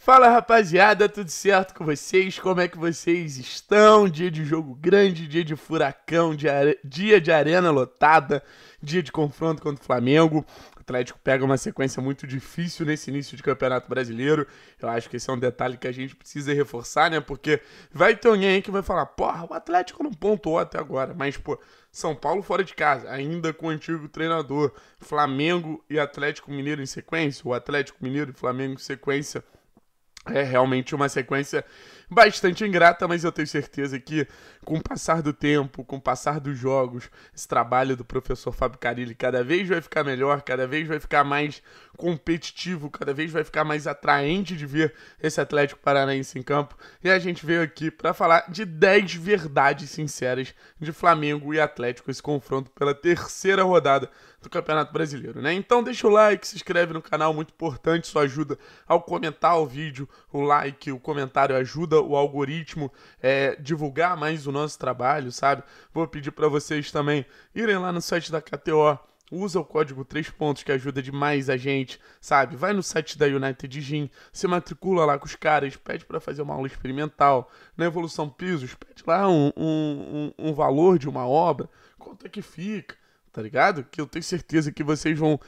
Fala rapaziada, tudo certo com vocês? Como é que vocês estão? Dia de jogo grande, dia de furacão, dia de arena lotada, dia de confronto contra o Flamengo. O Atlético pega uma sequência muito difícil nesse início de Campeonato Brasileiro. Eu acho que esse é um detalhe que a gente precisa reforçar, né? Porque vai ter alguém aí que vai falar: porra, o Atlético não pontuou até agora, mas, pô, são Paulo fora de casa, ainda com o antigo treinador, Flamengo e Atlético Mineiro em sequência, o Atlético Mineiro e Flamengo em sequência é realmente uma sequência bastante ingrata, mas eu tenho certeza que com o passar do tempo, com o passar dos jogos, esse trabalho do professor Fábio Carilli cada vez vai ficar melhor, cada vez vai ficar mais competitivo, cada vez vai ficar mais atraente de ver esse Atlético Paranaense em campo. E a gente veio aqui para falar de 10 verdades sinceras de Flamengo e Atlético, esse confronto pela terceira rodada do Campeonato Brasileiro, né? Então deixa o like, se inscreve no canal, muito importante sua ajuda ao comentar o vídeo, o like, o comentário ajuda o algoritmo é, divulgar mais o nosso trabalho, sabe? Vou pedir para vocês também irem lá no site da KTO Usa o código 3 pontos que ajuda demais a gente, sabe? Vai no site da United Gym, se matricula lá com os caras, pede para fazer uma aula experimental. Na Evolução Pisos, pede lá um, um, um, um valor de uma obra, quanto é que fica, tá ligado? Que eu tenho certeza que vocês vão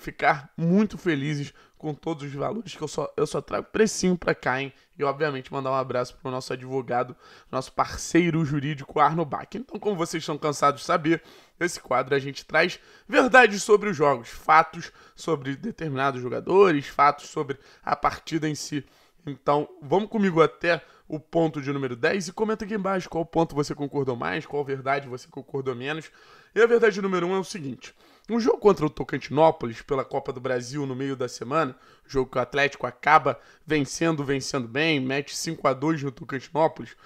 ficar muito felizes com todos os valores que eu só, eu só trago precinho para cá, hein? E obviamente mandar um abraço para o nosso advogado, nosso parceiro jurídico Arno Bach. Então, como vocês estão cansados de saber, esse quadro a gente traz verdades sobre os jogos, fatos sobre determinados jogadores, fatos sobre a partida em si. Então, vamos comigo até o ponto de número 10 e comenta aqui embaixo qual ponto você concordou mais, qual verdade você concordou menos. E a verdade número 1 é o seguinte: um jogo contra o Tocantinópolis pela Copa do Brasil no meio da semana, jogo que o Atlético acaba vencendo, vencendo bem, mete 5 a 2 no Tocantinópolis.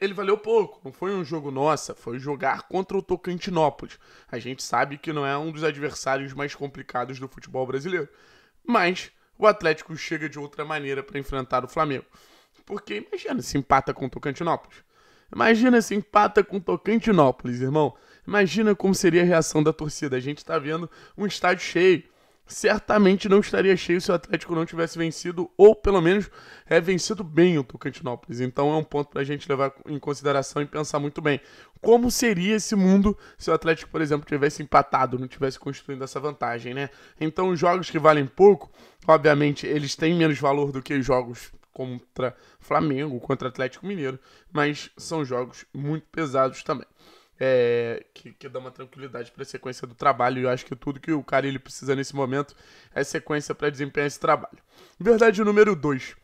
Ele valeu pouco, não foi um jogo nossa, foi jogar contra o Tocantinópolis. A gente sabe que não é um dos adversários mais complicados do futebol brasileiro, mas o Atlético chega de outra maneira para enfrentar o Flamengo. Porque imagina se empata com o Tocantinópolis. Imagina se empata com o Tocantinópolis, irmão. Imagina como seria a reação da torcida. A gente está vendo um estádio cheio. Certamente não estaria cheio se o Atlético não tivesse vencido, ou pelo menos é vencido bem o Tocantinópolis. Então é um ponto para a gente levar em consideração e pensar muito bem. Como seria esse mundo se o Atlético, por exemplo, tivesse empatado, não tivesse construindo essa vantagem, né? Então os jogos que valem pouco, obviamente, eles têm menos valor do que os jogos contra Flamengo, contra Atlético Mineiro, mas são jogos muito pesados também é, que, que, dá uma tranquilidade para a sequência do trabalho. E eu acho que tudo que o Carilli precisa nesse momento é sequência para desempenhar esse trabalho. Verdade número 2.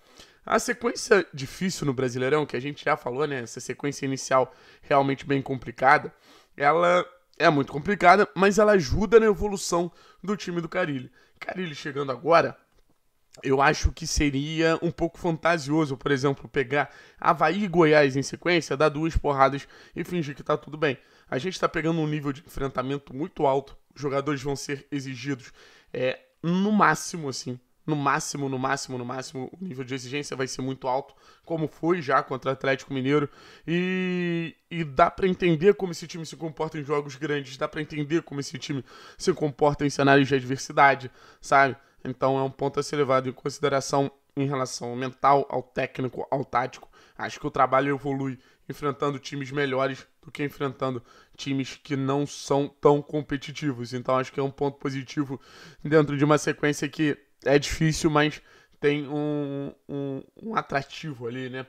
A sequência difícil no Brasileirão, que a gente já falou, né? Essa sequência inicial realmente bem complicada, ela é muito complicada, mas ela ajuda na evolução do time do Carilli. Carilli chegando agora, eu acho que seria um pouco fantasioso, por exemplo, pegar Havaí e Goiás em sequência, dar duas porradas e fingir que tá tudo bem. A gente tá pegando um nível de enfrentamento muito alto. Os jogadores vão ser exigidos é, no máximo, assim. No máximo, no máximo, no máximo, o nível de exigência vai ser muito alto, como foi já contra o Atlético Mineiro. E, e dá para entender como esse time se comporta em jogos grandes, dá para entender como esse time se comporta em cenários de adversidade, sabe? Então é um ponto a ser levado em consideração em relação ao mental, ao técnico, ao tático. Acho que o trabalho evolui enfrentando times melhores do que enfrentando times que não são tão competitivos. Então acho que é um ponto positivo dentro de uma sequência que é difícil, mas tem um, um, um atrativo ali, né?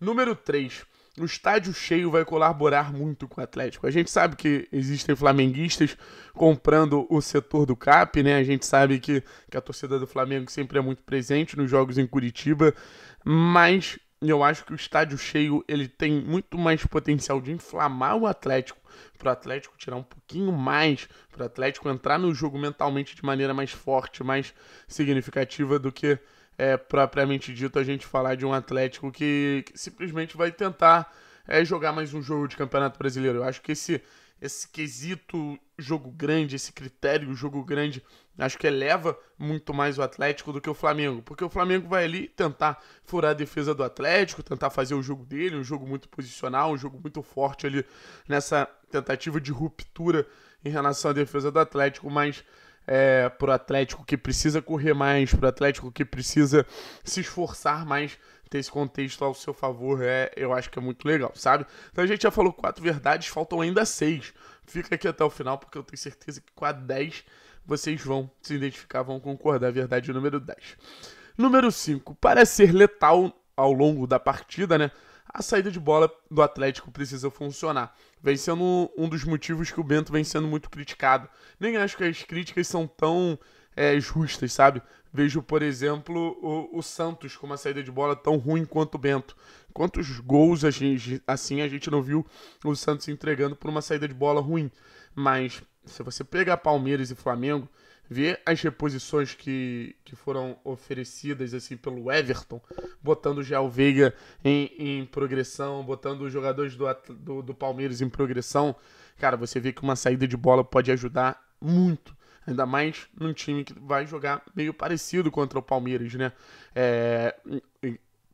Número 3 o estádio cheio vai colaborar muito com o Atlético. A gente sabe que existem flamenguistas comprando o setor do CAP, né? A gente sabe que, que a torcida do Flamengo sempre é muito presente nos jogos em Curitiba, mas eu acho que o estádio cheio ele tem muito mais potencial de inflamar o Atlético, para o Atlético tirar um pouquinho mais, para o Atlético entrar no jogo mentalmente de maneira mais forte, mais significativa do que é, propriamente dito, a gente falar de um Atlético que, que simplesmente vai tentar é, jogar mais um jogo de Campeonato Brasileiro. Eu acho que esse, esse quesito jogo grande, esse critério jogo grande, acho que eleva muito mais o Atlético do que o Flamengo, porque o Flamengo vai ali tentar furar a defesa do Atlético, tentar fazer o jogo dele, um jogo muito posicional, um jogo muito forte ali nessa tentativa de ruptura em relação à defesa do Atlético, mas é, para o Atlético que precisa correr mais, para o Atlético que precisa se esforçar mais, ter esse contexto ao seu favor, é, eu acho que é muito legal, sabe? Então a gente já falou quatro verdades, faltam ainda seis. Fica aqui até o final, porque eu tenho certeza que com a 10 vocês vão se identificar, vão concordar. Verdade número 10. Número 5. Para ser letal ao longo da partida, né? a saída de bola do Atlético precisa funcionar. Vem sendo um dos motivos que o Bento vem sendo muito criticado. Nem acho que as críticas são tão é, justas, sabe? Vejo, por exemplo, o, o, Santos com uma saída de bola tão ruim quanto o Bento. Quantos gols a gente, assim a gente não viu o Santos entregando por uma saída de bola ruim? Mas se você pegar Palmeiras e Flamengo, ver as reposições que, que foram oferecidas assim pelo Everton, botando o Gel Veiga em, em progressão, botando os jogadores do, do, do Palmeiras em progressão, cara, você vê que uma saída de bola pode ajudar muito ainda mais num time que vai jogar meio parecido contra o Palmeiras, né? É,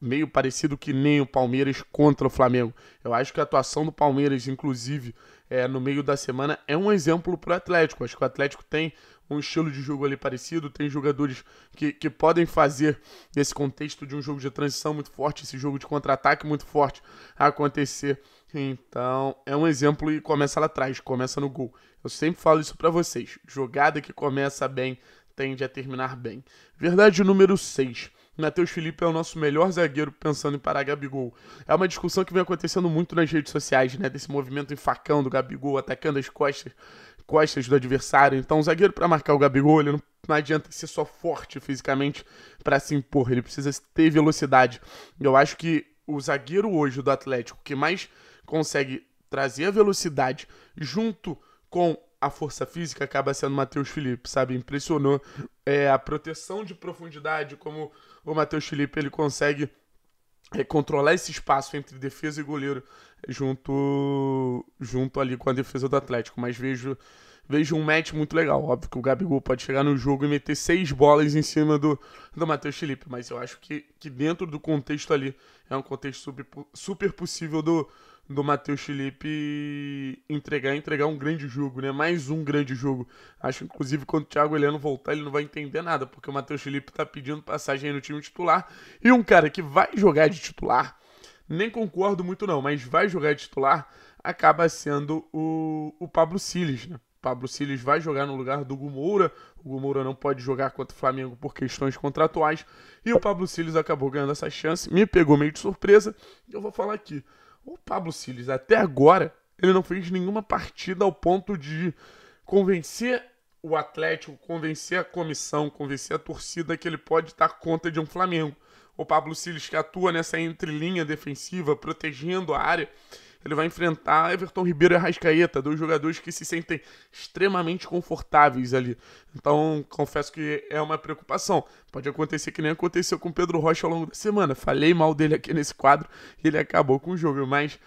meio parecido que nem o Palmeiras contra o Flamengo. Eu acho que a atuação do Palmeiras, inclusive, é, no meio da semana, é um exemplo para o Atlético. Acho que o Atlético tem um estilo de jogo ali parecido, tem jogadores que, que podem fazer nesse contexto de um jogo de transição muito forte, esse jogo de contra-ataque muito forte acontecer. Então, é um exemplo e começa lá atrás, começa no gol. Eu sempre falo isso para vocês. Jogada que começa bem tende a terminar bem. Verdade número 6. Matheus Felipe é o nosso melhor zagueiro pensando em parar Gabigol. É uma discussão que vem acontecendo muito nas redes sociais, né? Desse movimento em facão do Gabigol atacando as costas costas do adversário. Então, o zagueiro para marcar o Gabigol, ele não, não adianta ser só forte fisicamente para se impor, ele precisa ter velocidade. Eu acho que o zagueiro hoje do Atlético que mais consegue trazer a velocidade junto com a força física acaba sendo o Matheus Felipe, sabe? Impressionou é, a proteção de profundidade, como o Matheus Felipe ele consegue é controlar esse espaço entre defesa e goleiro junto junto ali com a defesa do Atlético. Mas vejo vejo um match muito legal. Óbvio que o Gabigol pode chegar no jogo e meter seis bolas em cima do, do Matheus Felipe, mas eu acho que, que dentro do contexto ali é um contexto super, super possível do, do Matheus Felipe entregar entregar um grande jogo, né? Mais um grande jogo. Acho inclusive quando o Thiago Heleno voltar, ele não vai entender nada, porque o Matheus Felipe tá pedindo passagem aí no time titular. E um cara que vai jogar de titular, nem concordo muito não, mas vai jogar de titular, acaba sendo o, o Pablo Siles, né? Pablo Siles vai jogar no lugar do Gumoura. O Gumoura não pode jogar contra o Flamengo por questões contratuais. E o Pablo Siles acabou ganhando essa chance. Me pegou meio de surpresa. E eu vou falar aqui. O Pablo Siles, até agora, ele não fez nenhuma partida ao ponto de convencer o Atlético, convencer a comissão, convencer a torcida que ele pode estar conta de um Flamengo. O Pablo Siles, que atua nessa entrelinha defensiva, protegendo a área, ele vai enfrentar Everton Ribeiro e Arrascaeta, dois jogadores que se sentem extremamente confortáveis ali. Então, confesso que é uma preocupação. Pode acontecer que nem aconteceu com Pedro Rocha ao longo da semana. Falei mal dele aqui nesse quadro e ele acabou com o jogo, mas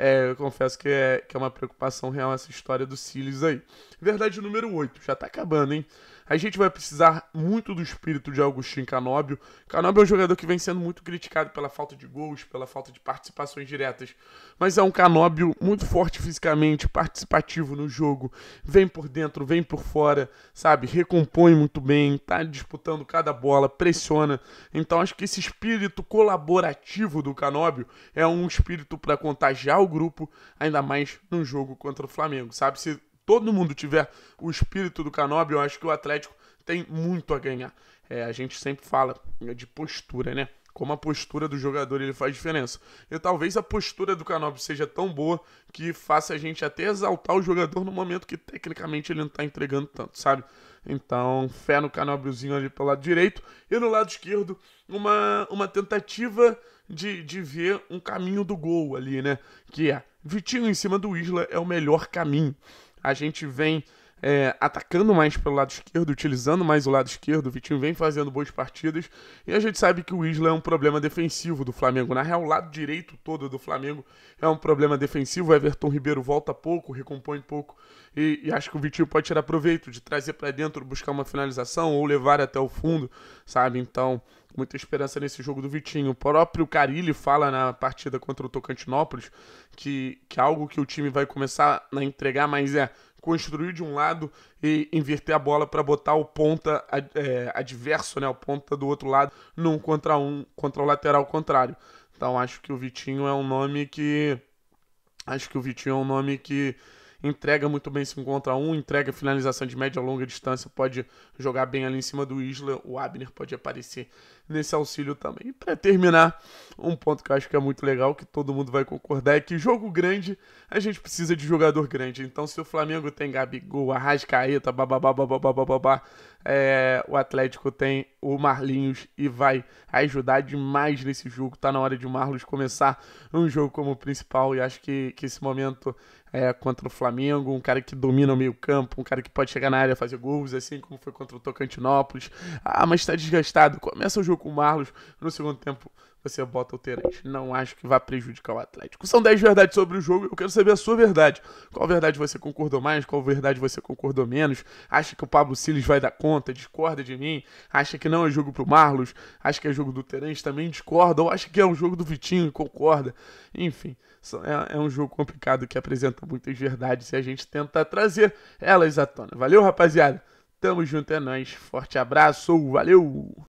é, eu confesso que é, que é uma preocupação real essa história do Silis aí. Verdade número 8, já tá acabando, hein? A gente vai precisar muito do espírito de Agostinho Canóbio. Canóbio é um jogador que vem sendo muito criticado pela falta de gols, pela falta de participações diretas. Mas é um Canóbio muito forte fisicamente, participativo no jogo. Vem por dentro, vem por fora, sabe? Recompõe muito bem, tá disputando cada bola, pressiona. Então acho que esse espírito colaborativo do Canóbio é um espírito para contagiar o grupo, ainda mais num jogo contra o Flamengo, sabe? Se todo mundo tiver o espírito do Canobi, eu acho que o Atlético tem muito a ganhar. É, a gente sempre fala né, de postura, né? Como a postura do jogador ele faz diferença. E talvez a postura do Canobi seja tão boa que faça a gente até exaltar o jogador no momento que tecnicamente ele não está entregando tanto, sabe? Então, fé no Canobiozinho ali pelo lado direito. E no lado esquerdo, uma, uma tentativa de, de ver um caminho do gol ali, né? Que é Vitinho em cima do Isla é o melhor caminho. A gente vem é, atacando mais pelo lado esquerdo, utilizando mais o lado esquerdo. O Vitinho vem fazendo boas partidas. E a gente sabe que o Isla é um problema defensivo do Flamengo. Na real, o lado direito todo do Flamengo é um problema defensivo. O Everton Ribeiro volta pouco, recompõe pouco. E, e acho que o Vitinho pode tirar proveito de trazer para dentro, buscar uma finalização ou levar até o fundo, sabe? Então muita esperança nesse jogo do Vitinho. O próprio Carilli fala na partida contra o Tocantinópolis que, que algo que o time vai começar a entregar mais é construir de um lado e inverter a bola para botar o ponta é, adverso, né, o ponta do outro lado, num contra um contra o lateral contrário. Então acho que o Vitinho é um nome que acho que o Vitinho é um nome que entrega muito bem se contra um entrega finalização de média ou longa distância, pode jogar bem ali em cima do Isla, o Abner pode aparecer nesse auxílio também. E para terminar, um ponto que eu acho que é muito legal, que todo mundo vai concordar, é que jogo grande, a gente precisa de jogador grande. Então se o Flamengo tem Gabigol, Arrascaeta, babá, babá, é, o Atlético tem o Marlinhos e vai ajudar demais nesse jogo. Tá na hora de o Marlos começar um jogo como principal e acho que, que esse momento é, contra o Flamengo, um cara que domina o meio-campo, um cara que pode chegar na área fazer gols, assim como foi contra o Tocantinópolis. Ah, mas está desgastado. Começa o jogo com o Marlos no segundo tempo você bota o Terence. Não acho que vá prejudicar o Atlético. São 10 verdades sobre o jogo. Eu quero saber a sua verdade. Qual verdade você concordou mais? Qual verdade você concordou menos? Acha que o Pablo Siles vai dar conta? Discorda de mim? Acha que não é jogo pro Marlos? Acha que é jogo do Terence? Também discorda? Ou acha que é um jogo do Vitinho? Concorda? Enfim, é, é um jogo complicado que apresenta muitas verdades e a gente tenta trazer elas à tona. Valeu, rapaziada! Tamo junto, é nóis. Forte abraço, valeu!